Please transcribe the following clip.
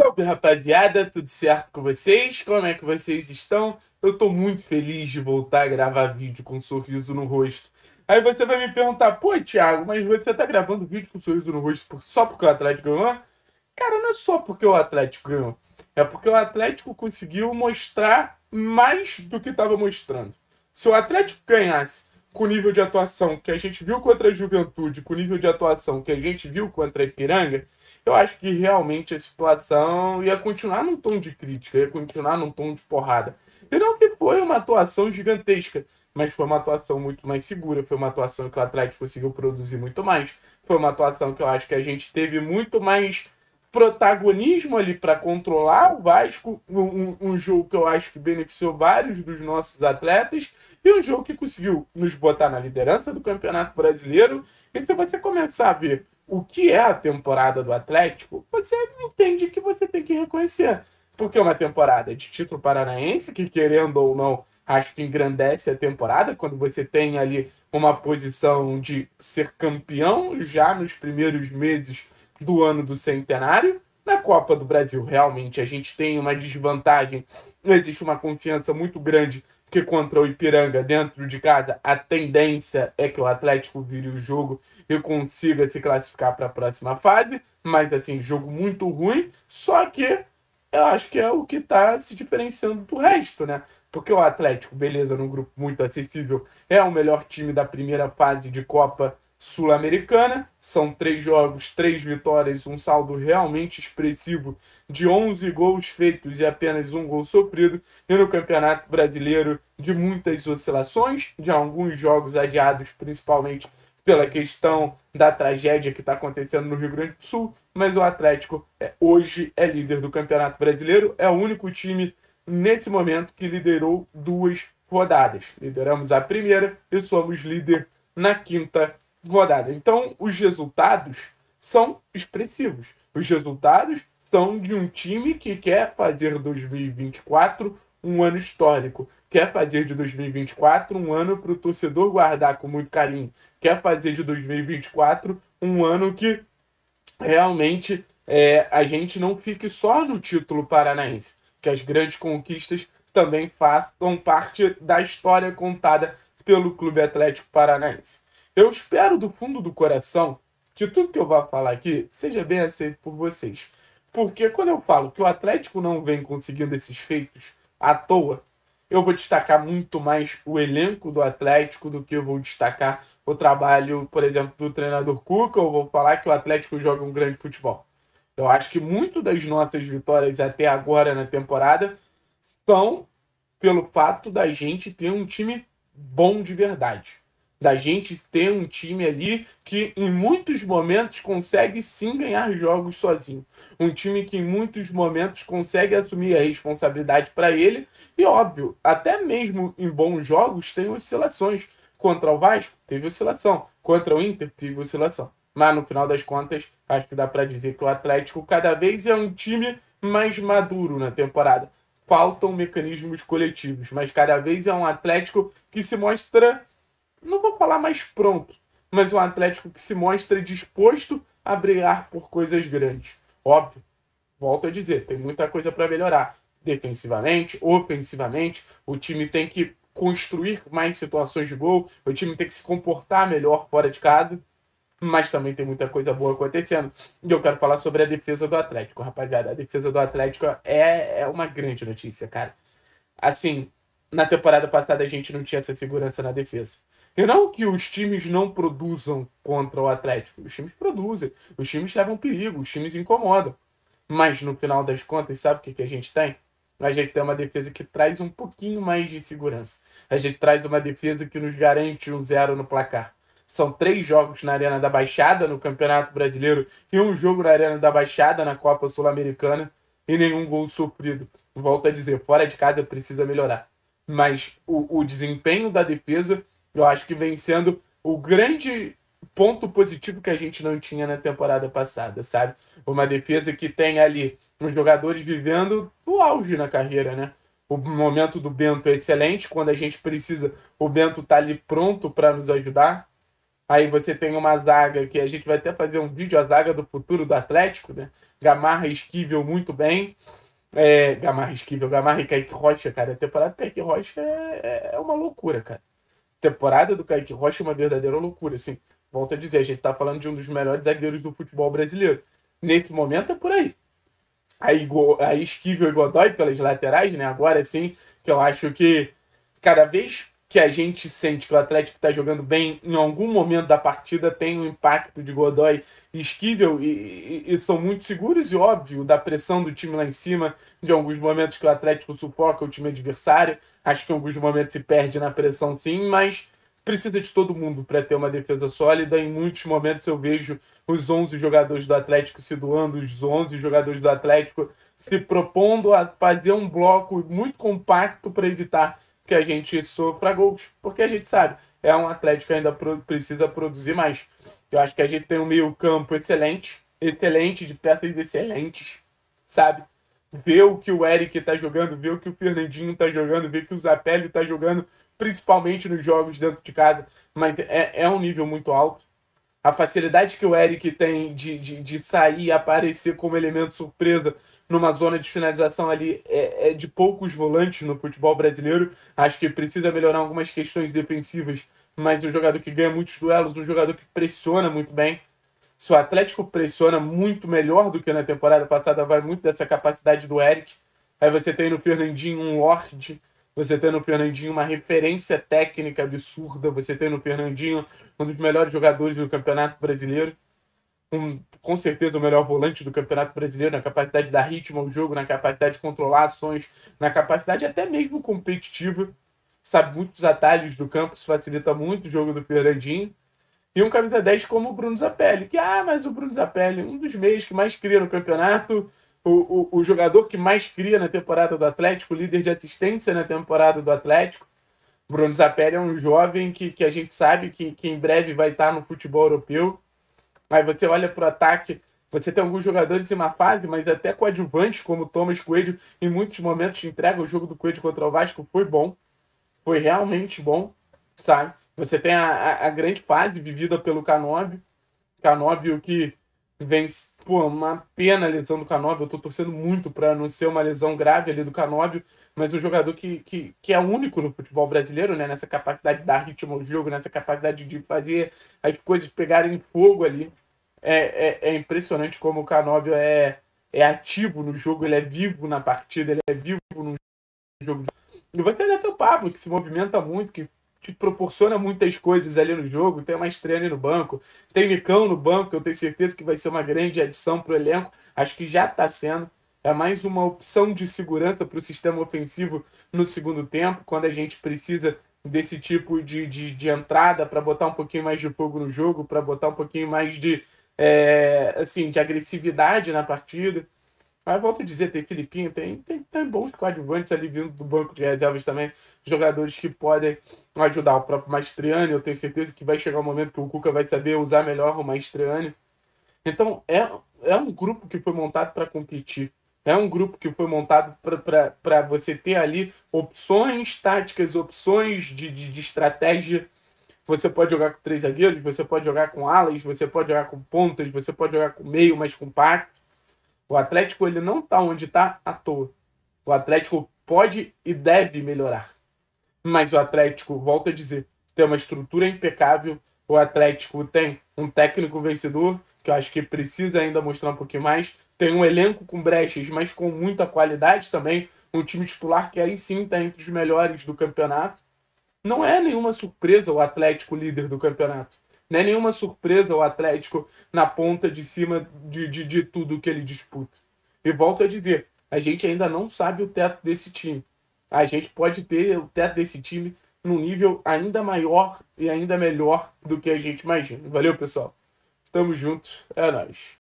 Salve então, rapaziada, tudo certo com vocês? Como é que vocês estão? Eu tô muito feliz de voltar a gravar vídeo com um sorriso no rosto. Aí você vai me perguntar, pô Thiago, mas você tá gravando vídeo com um sorriso no rosto só porque o Atlético ganhou? Cara, não é só porque o Atlético ganhou, é porque o Atlético conseguiu mostrar mais do que estava mostrando. Se o Atlético ganhasse com o nível de atuação que a gente viu contra a Juventude, com o nível de atuação que a gente viu contra a Ipiranga, eu acho que realmente a situação ia continuar num tom de crítica, ia continuar num tom de porrada. E não que foi uma atuação gigantesca, mas foi uma atuação muito mais segura, foi uma atuação que o Atlético conseguiu produzir muito mais, foi uma atuação que eu acho que a gente teve muito mais protagonismo ali para controlar o Vasco, um, um, jogo que eu acho que beneficiou vários dos nossos atletas e um jogo que conseguiu nos botar na liderança do Campeonato Brasileiro. E se você começar a ver o que é a temporada do Atlético, você entende que você tem que reconhecer. Porque é uma temporada de título paranaense, que querendo ou não, acho que engrandece a temporada, quando você tem ali uma posição de ser campeão já nos primeiros meses do ano do centenário. Na Copa do Brasil, realmente, a gente tem uma desvantagem, não existe uma confiança muito grande que contra o Ipiranga dentro de casa, a tendência é que o Atlético vire o jogo e consiga se classificar para a próxima fase. Mas, assim, jogo muito ruim. Só que eu acho que é o que está se diferenciando do resto, né? Porque o Atlético, beleza, num grupo muito acessível, é o melhor time da primeira fase de Copa Sul-Americana. São três jogos, três vitórias, um saldo realmente expressivo de 11 gols feitos e apenas um gol sofrido. E no Campeonato Brasileiro, de muitas oscilações, de alguns jogos adiados, principalmente pela questão da tragédia que está acontecendo no Rio Grande do Sul. Mas o Atlético é, hoje é líder do Campeonato Brasileiro, é o único time nesse momento que liderou duas rodadas. Lideramos a primeira e somos líder na quinta rodada. Então, os resultados são expressivos. Os resultados são de um time que quer fazer 2024 um ano histórico, quer fazer de 2024 um ano para o torcedor guardar com muito carinho, quer fazer de 2024 um ano que realmente é, a gente não fique só no título paranaense, que as grandes conquistas também façam parte da história contada pelo Clube Atlético Paranaense. Eu espero do fundo do coração que tudo que eu vou falar aqui seja bem aceito por vocês. Porque quando eu falo que o Atlético não vem conseguindo esses feitos à toa, eu vou destacar muito mais o elenco do Atlético do que eu vou destacar o trabalho, por exemplo, do treinador Cuca, ou vou falar que o Atlético joga um grande futebol. Eu acho que muito das nossas vitórias até agora na temporada são pelo fato da gente ter um time bom de verdade da gente ter um time ali que em muitos momentos consegue sim ganhar jogos sozinho. Um time que em muitos momentos consegue assumir a responsabilidade para ele e óbvio, até mesmo em bons jogos tem oscilações. Contra o Vasco teve oscilação, contra o Inter teve oscilação. Mas no final das contas, acho que dá para dizer que o Atlético cada vez é um time mais maduro na temporada. Faltam mecanismos coletivos, mas cada vez é um Atlético que se mostra não vou falar mais pronto, mas um Atlético que se mostra disposto a brigar por coisas grandes. Óbvio, volto a dizer, tem muita coisa para melhorar. Defensivamente, ofensivamente, o time tem que construir mais situações de gol, o time tem que se comportar melhor fora de casa, mas também tem muita coisa boa acontecendo. E eu quero falar sobre a defesa do Atlético, rapaziada. A defesa do Atlético é, é uma grande notícia, cara. Assim, na temporada passada a gente não tinha essa segurança na defesa. E não que os times não produzam contra o Atlético. Os times produzem, os times levam perigo, os times incomodam. Mas no final das contas, sabe o que, que a gente tem? A gente tem uma defesa que traz um pouquinho mais de segurança. A gente traz uma defesa que nos garante um zero no placar. São três jogos na Arena da Baixada no Campeonato Brasileiro e um jogo na Arena da Baixada na Copa Sul-Americana e nenhum gol sofrido. Volto a dizer, fora de casa precisa melhorar. Mas o, o desempenho da defesa eu acho que vem sendo o grande ponto positivo que a gente não tinha na temporada passada, sabe? Uma defesa que tem ali os jogadores vivendo o auge na carreira, né? O momento do Bento é excelente, quando a gente precisa, o Bento tá ali pronto para nos ajudar. Aí você tem uma zaga que a gente vai até fazer um vídeo, a zaga do futuro do Atlético, né? Gamarra esquivel muito bem. É, Gamarra esquivel, Gamarra e Kaique Rocha, cara. A temporada do Kaique Rocha é, é, é uma loucura, cara temporada do Kaique Rocha é uma verdadeira loucura. Assim, volto a dizer, a gente está falando de um dos melhores zagueiros do futebol brasileiro. Nesse momento é por aí. Aí, aí Esquivel e Godoy pelas laterais, né? Agora sim, que eu acho que cada vez que a gente sente que o Atlético está jogando bem, em algum momento da partida tem um impacto de Godoy e Esquivel, e, e, e, são muito seguros e óbvio da pressão do time lá em cima, de alguns momentos que o Atlético sufoca o time adversário. Acho que em alguns momentos se perde na pressão, sim, mas precisa de todo mundo para ter uma defesa sólida. Em muitos momentos eu vejo os 11 jogadores do Atlético se doando, os 11 jogadores do Atlético se propondo a fazer um bloco muito compacto para evitar que a gente sofra gols, porque a gente sabe, é um Atlético que ainda pro, precisa produzir mais. Eu acho que a gente tem um meio-campo excelente, excelente, de peças excelentes, sabe? ver o que o Eric tá jogando, ver o que o Fernandinho tá jogando, ver o que o Zapelli tá jogando, principalmente nos jogos dentro de casa. Mas é, é um nível muito alto. A facilidade que o Eric tem de, de, de sair e aparecer como elemento surpresa numa zona de finalização ali é, é de poucos volantes no futebol brasileiro. Acho que precisa melhorar algumas questões defensivas, mas um jogador que ganha muitos duelos, um jogador que pressiona muito bem. Se o Atlético pressiona muito melhor do que na temporada passada, vai muito dessa capacidade do Eric. Aí você tem no Fernandinho um Lorde, você tem no Fernandinho uma referência técnica absurda, você tem no Fernandinho um dos melhores jogadores do Campeonato Brasileiro, um, com certeza o melhor volante do Campeonato Brasileiro, na capacidade de dar ritmo ao jogo, na capacidade de controlar ações, na capacidade até mesmo competitiva, sabe muitos atalhos do campo, isso facilita muito o jogo do Fernandinho e um camisa 10 como o Bruno Zapelli. Que, ah, mas o Bruno Zapelli, um dos meios que mais cria no campeonato, o, o, o jogador que mais cria na temporada do Atlético, líder de assistência na temporada do Atlético. Bruno Zapelli é um jovem que, que a gente sabe que, que em breve vai estar no futebol europeu. Aí você olha para o ataque, você tem alguns jogadores em uma fase, mas até coadjuvantes como Thomas Coelho, em muitos momentos entrega o jogo do Coelho contra o Vasco, foi bom. Foi realmente bom, sabe? Você tem a, a grande fase vivida pelo Canobbio Canóbio que vem, pô, uma pena a lesão do Canóbio. Eu tô torcendo muito para não ser uma lesão grave ali do Canóbio, mas um jogador que, que, que é único no futebol brasileiro, né? Nessa capacidade de dar ritmo ao jogo, nessa capacidade de fazer as coisas pegarem fogo ali. É, é, é impressionante como o Canóbio é, é ativo no jogo, ele é vivo na partida, ele é vivo no jogo. E você ainda tem o Pablo, que se movimenta muito, que te proporciona muitas coisas ali no jogo. Tem uma estreia no banco, tem Nicão no banco, eu tenho certeza que vai ser uma grande adição para o elenco. Acho que já está sendo. É mais uma opção de segurança para o sistema ofensivo no segundo tempo, quando a gente precisa desse tipo de, de, de entrada para botar um pouquinho mais de fogo no jogo, para botar um pouquinho mais de, é, assim, de agressividade na partida. Mas volto a dizer, tem Filipinho, tem, tem, tem bons coadjuvantes ali vindo do banco de reservas também, jogadores que podem ajudar o próprio Maestriani, eu tenho certeza que vai chegar o um momento que o Cuca vai saber usar melhor o Maestriani. Então, é, é um grupo que foi montado para competir. É um grupo que foi montado para você ter ali opções táticas, opções de, de, de estratégia você pode jogar com três zagueiros, você pode jogar com alas, você pode jogar com pontas, você pode jogar com meio mais compacto. O Atlético ele não está onde está à toa. O Atlético pode e deve melhorar. Mas o Atlético, volto a dizer, tem uma estrutura impecável. O Atlético tem um técnico vencedor, que eu acho que precisa ainda mostrar um pouquinho mais. Tem um elenco com brechas, mas com muita qualidade também. Um time titular que aí sim está entre os melhores do campeonato. Não é nenhuma surpresa o Atlético líder do campeonato. Não é nenhuma surpresa o Atlético na ponta de cima de, de, de tudo que ele disputa. E volto a dizer, a gente ainda não sabe o teto desse time. A gente pode ter o teto desse time num nível ainda maior e ainda melhor do que a gente imagina. Valeu, pessoal. Tamo junto. É nóis.